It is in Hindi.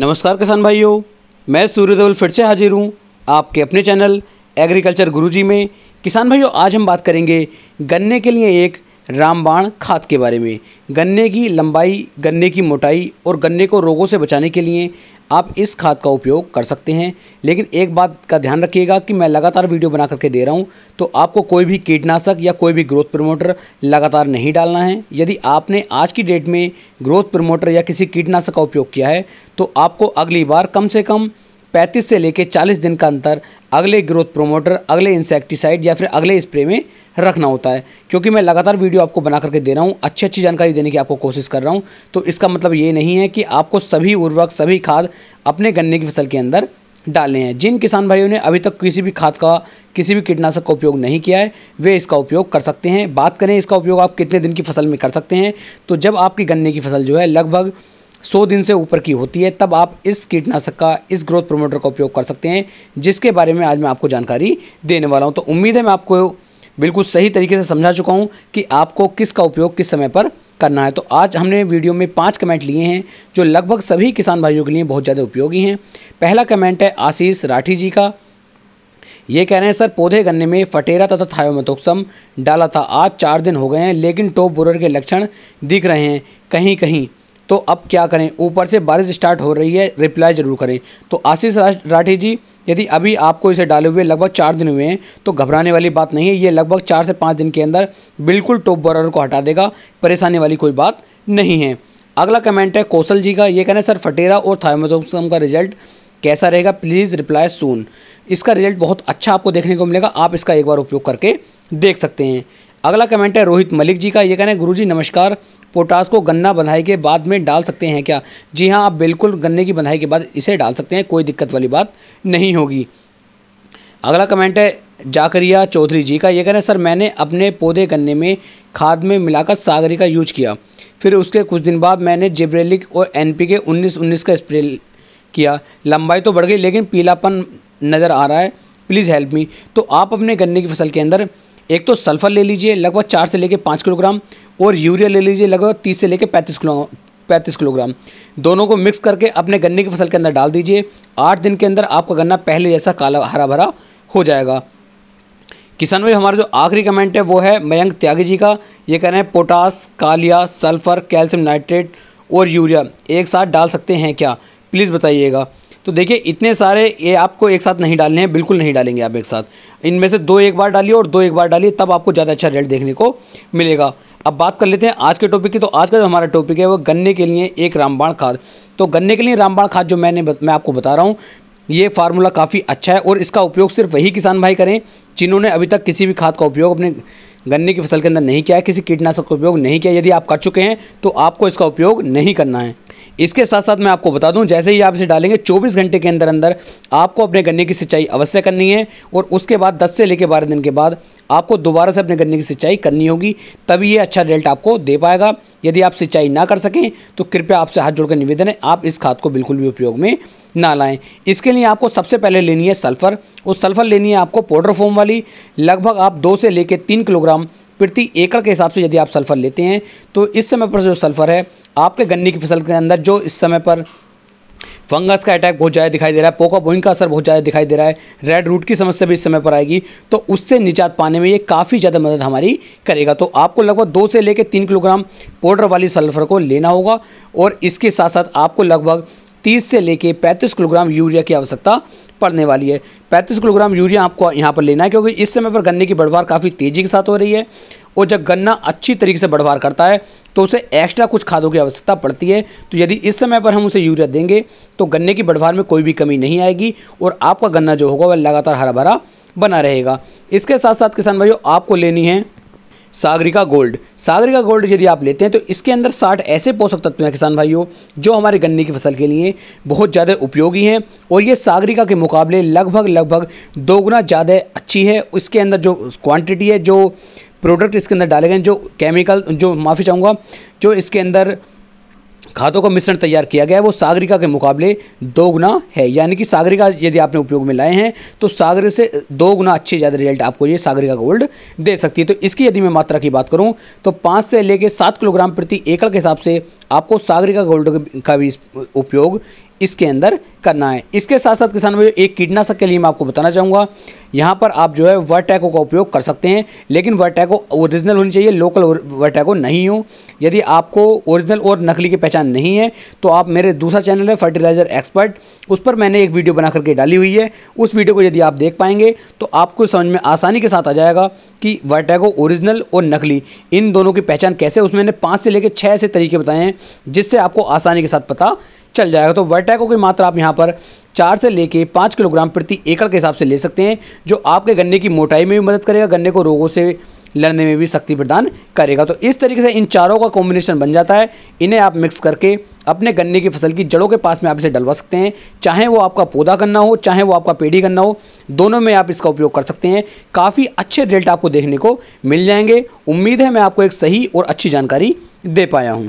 नमस्कार किसान भाइयों मैं सूर्य देवल फिर से हाजिर हूँ आपके अपने चैनल एग्रीकल्चर गुरुजी में किसान भाइयों आज हम बात करेंगे गन्ने के लिए एक रामबाण खाद के बारे में गन्ने की लंबाई गन्ने की मोटाई और गन्ने को रोगों से बचाने के लिए आप इस खाद का उपयोग कर सकते हैं लेकिन एक बात का ध्यान रखिएगा कि मैं लगातार वीडियो बना करके दे रहा हूं तो आपको कोई भी कीटनाशक या कोई भी ग्रोथ प्रमोटर लगातार नहीं डालना है यदि आपने आज की डेट में ग्रोथ प्रमोटर या किसी कीटनाशक का उपयोग किया है तो आपको अगली बार कम से कम पैंतीस से लेकर चालीस दिन का अंतर अगले ग्रोथ प्रोमोटर अगले इंसेक्टिसाइड या फिर अगले स्प्रे में रखना होता है क्योंकि मैं लगातार वीडियो आपको बना करके दे रहा हूँ अच्छी अच्छी जानकारी देने की आपको कोशिश कर रहा हूँ तो इसका मतलब ये नहीं है कि आपको सभी उर्वरक सभी खाद अपने गन्ने की फसल के अंदर डालने हैं जिन किसान भाइयों ने अभी तक किसी भी खाद का किसी भी कीटनाशक का उपयोग नहीं किया है वे इसका उपयोग कर सकते हैं बात करें इसका उपयोग आप कितने दिन की फसल में कर सकते हैं तो जब आपकी गन्ने की फसल जो है लगभग सौ दिन से ऊपर की होती है तब आप इस कीटनाशक का इस ग्रोथ प्रोमोटर का उपयोग कर सकते हैं जिसके बारे में आज मैं आपको जानकारी देने वाला हूँ तो उम्मीद है मैं आपको बिल्कुल सही तरीके से समझा चुका हूँ कि आपको किसका उपयोग किस समय पर करना है तो आज हमने वीडियो में पांच कमेंट लिए हैं जो लगभग सभी किसान भाइयों के लिए बहुत ज़्यादा उपयोगी हैं पहला कमेंट है आशीष राठी जी का ये कह रहे हैं सर पौधे गन्ने में फटेरा तथा थायोमेथोक्सम डाला था आज चार दिन हो गए हैं लेकिन टोप बुरर के लक्षण दिख रहे हैं कहीं कहीं तो अब क्या करें ऊपर से बारिश स्टार्ट हो रही है रिप्लाई ज़रूर करें तो आशीष राठी जी यदि अभी आपको इसे डाले हुए लगभग चार दिन हुए हैं तो घबराने वाली बात नहीं है ये लगभग चार से पाँच दिन के अंदर बिल्कुल टॉप बॉर्डर को हटा देगा परेशानी वाली कोई बात नहीं है अगला कमेंट है कौशल जी का ये कहना है सर फटेरा और थायमोथोक्सम का रिजल्ट कैसा रहेगा प्लीज़ रिप्लाई सून इसका रिजल्ट बहुत अच्छा आपको देखने को मिलेगा आप इसका एक बार उपयोग करके देख सकते हैं अगला कमेंट है रोहित मलिक जी का ये कहना है जी नमस्कार पोटास को गन्ना बंधाई के बाद में डाल सकते हैं क्या जी हाँ आप बिल्कुल गन्ने की बंधाई के बाद इसे डाल सकते हैं कोई दिक्कत वाली बात नहीं होगी अगला कमेंट है जाकरिया चौधरी जी का ये कहना है सर मैंने अपने पौधे गन्ने में खाद में मिलाकर सागरी का यूज किया फिर उसके कुछ दिन बाद मैंने जिब्रेलिक और एन पी के उन्नीस उन्नीस का स्प्रे किया लंबाई तो बढ़ गई लेकिन पीलापन नज़र आ रहा है प्लीज़ हेल्प मी तो आप अपने गन्ने की फसल के अंदर एक तो सल्फ़र ले लीजिए लगभग चार से लेकर पाँच किलोग्राम और यूरिया ले लीजिए लगभग तीस से लेकर पैंतीस किलो पैंतीस किलोग्राम दोनों को मिक्स करके अपने गन्ने की फसल के अंदर डाल दीजिए आठ दिन के अंदर आपका गन्ना पहले जैसा काला हरा भरा हो जाएगा किसान भाई हमारा जो आखिरी कमेंट है वो है मयंक त्यागी जी का ये कह रहे हैं पोटास कालिया सल्फ़र कैल्शियम नाइट्रेट और यूरिया एक साथ डाल सकते हैं क्या प्लीज़ बताइएगा तो देखिए इतने सारे ये आपको एक साथ नहीं डालने हैं बिल्कुल नहीं डालेंगे आप एक साथ इनमें से दो एक बार डालिए और दो एक बार डालिए तब आपको ज़्यादा अच्छा रिजल्ट देखने को मिलेगा अब बात कर लेते हैं आज के टॉपिक की तो आज का जो हमारा टॉपिक है वो गन्ने के लिए एक रामबाण खाद तो गन्ने के लिए रामबाण खाद जो मैंने मैं आपको बता रहा हूँ ये फार्मूला काफ़ी अच्छा है और इसका उपयोग सिर्फ वही किसान भाई करें जिन्होंने अभी तक किसी भी खाद का उपयोग अपने गन्ने की फसल के अंदर नहीं किया है किसी कीटनाशक का उपयोग नहीं किया यदि आप कर चुके हैं तो आपको इसका उपयोग नहीं करना है इसके साथ साथ मैं आपको बता दूं जैसे ही आप इसे डालेंगे 24 घंटे के अंदर अंदर आपको अपने गन्ने की सिंचाई अवश्य करनी है और उसके बाद 10 से लेकर 12 दिन के बाद आपको दोबारा से अपने गन्ने की सिंचाई करनी होगी तभी ये अच्छा रिजल्ट आपको दे पाएगा यदि आप सिंचाई ना कर सकें तो कृपया आपसे हाथ जोड़कर निवेदन है आप इस खाद को बिल्कुल भी उपयोग में ना लाएं इसके लिए आपको सबसे पहले लेनी है सल्फ़र और सल्फ़र लेनी है आपको पाउडर फॉर्म वाली लगभग आप दो से लेकर तीन किलोग्राम प्रति एकड़ के हिसाब से यदि आप सल्फ़र लेते हैं तो इस समय पर जो सल्फ़र है आपके गन्ने की फसल के अंदर जो इस समय पर फंगस का अटैक बहुत ज़्यादा दिखाई दे रहा है पोका बोइंग का असर बहुत ज़्यादा दिखाई दे रहा है रेड रूट की समस्या भी इस समय पर आएगी तो उससे निजात पाने में ये काफ़ी ज़्यादा मदद हमारी करेगा तो आपको लगभग दो से लेकर तीन किलोग्राम पाउडर वाली सल्फर को लेना होगा और इसके साथ साथ आपको लगभग 30 से लेके 35 किलोग्राम यूरिया की आवश्यकता पड़ने वाली है 35 किलोग्राम यूरिया आपको यहाँ पर लेना है क्योंकि इस समय पर गन्ने की बढ़वार काफ़ी तेज़ी के साथ हो रही है और जब गन्ना अच्छी तरीके से बढ़वार करता है तो उसे एक्स्ट्रा कुछ खादों की आवश्यकता पड़ती है तो यदि इस समय पर हम उसे यूरिया देंगे तो गन्ने की बढ़वार में कोई भी कमी नहीं आएगी और आपका गन्ना जो होगा वह लगातार हरा भरा बना रहेगा इसके साथ साथ किसान भाइयों आपको लेनी है सागरिका गोल्ड सागरिका गोल्ड यदि आप लेते हैं तो इसके अंदर साठ ऐसे पोषक तत्व हैं किसान भाइयों जो हमारे गन्ने की फसल के लिए बहुत ज़्यादा उपयोगी हैं और ये सागरिका के मुकाबले लगभग लगभग दोगुना ज़्यादा अच्छी है इसके अंदर जो क्वांटिटी है जो प्रोडक्ट इसके अंदर डाले गए जो केमिकल जो माफ़ी चाहूँगा जो इसके अंदर खादों का मिश्रण तैयार किया गया है वो सागरिका के मुकाबले दो गुना है यानी कि सागरिका यदि आपने उपयोग में लाए हैं तो सागर से दो गुना अच्छे ज़्यादा रिजल्ट आपको ये सागरिका गोल्ड दे सकती है तो इसकी यदि मैं मात्रा की बात करूँ तो पाँच से लेकर सात किलोग्राम प्रति एकड़ के हिसाब से आपको सागरिका गोल्ड का भी उपयोग इसके अंदर करना है इसके साथ साथ किसान भाई एक कीटनाशक के लिए मैं आपको बताना चाहूँगा यहाँ पर आप जो है वर्टैको का उपयोग कर सकते हैं लेकिन वर्टैको ओरिजिनल होनी चाहिए लोकल वर्टैको नहीं हो यदि आपको ओरिजिनल और नकली की पहचान नहीं है तो आप मेरे दूसरा चैनल है फर्टिलाइज़र एक्सपर्ट उस पर मैंने एक वीडियो बना करके डाली हुई है उस वीडियो को यदि आप देख पाएंगे तो आपको समझ में आसानी के साथ आ जाएगा कि वर्टैको ओरिजिनल और नकली इन दोनों की पहचान कैसे उसमें मैंने पाँच से लेकर छः ऐसे तरीके बताए हैं जिससे आपको आसानी के साथ पता चल जाएगा तो वर्टैको की मात्रा आप यहाँ पर चार से लेके पाँच किलोग्राम प्रति एकड़ के हिसाब से ले सकते हैं जो आपके गन्ने की मोटाई में भी मदद करेगा गन्ने को रोगों से लड़ने में भी शक्ति प्रदान करेगा तो इस तरीके से इन चारों का कॉम्बिनेशन बन जाता है इन्हें आप मिक्स करके अपने गन्ने की फसल की जड़ों के पास में आप इसे डलवा सकते हैं चाहे वो आपका पौधा गन्ना हो चाहे वो आपका पेड़ी गन्ना हो दोनों में आप इसका उपयोग कर सकते हैं काफ़ी अच्छे रेट आपको देखने को मिल जाएंगे उम्मीद है मैं आपको एक सही और अच्छी जानकारी दे पाया हूँ